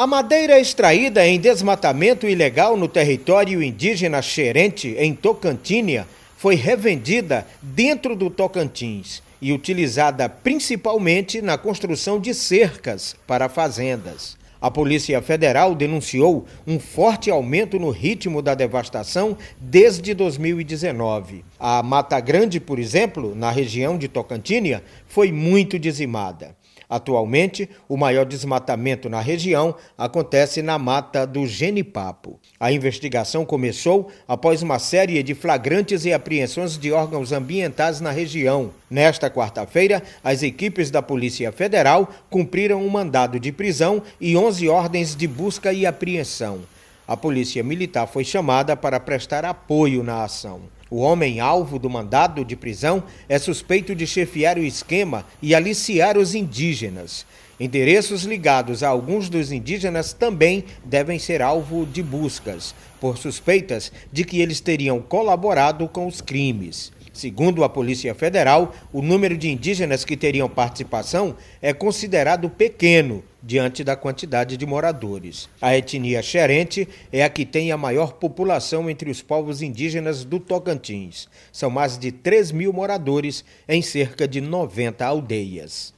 A madeira é extraída em desmatamento ilegal no território indígena Xerente, em Tocantínia, foi revendida dentro do Tocantins e utilizada principalmente na construção de cercas para fazendas. A Polícia Federal denunciou um forte aumento no ritmo da devastação desde 2019. A Mata Grande, por exemplo, na região de Tocantínia, foi muito dizimada. Atualmente, o maior desmatamento na região acontece na mata do Genipapo. A investigação começou após uma série de flagrantes e apreensões de órgãos ambientais na região. Nesta quarta-feira, as equipes da Polícia Federal cumpriram um mandado de prisão e 11 ordens de busca e apreensão. A Polícia Militar foi chamada para prestar apoio na ação. O homem alvo do mandado de prisão é suspeito de chefiar o esquema e aliciar os indígenas. Endereços ligados a alguns dos indígenas também devem ser alvo de buscas, por suspeitas de que eles teriam colaborado com os crimes. Segundo a Polícia Federal, o número de indígenas que teriam participação é considerado pequeno diante da quantidade de moradores. A etnia xerente é a que tem a maior população entre os povos indígenas do Tocantins. São mais de 3 mil moradores em cerca de 90 aldeias.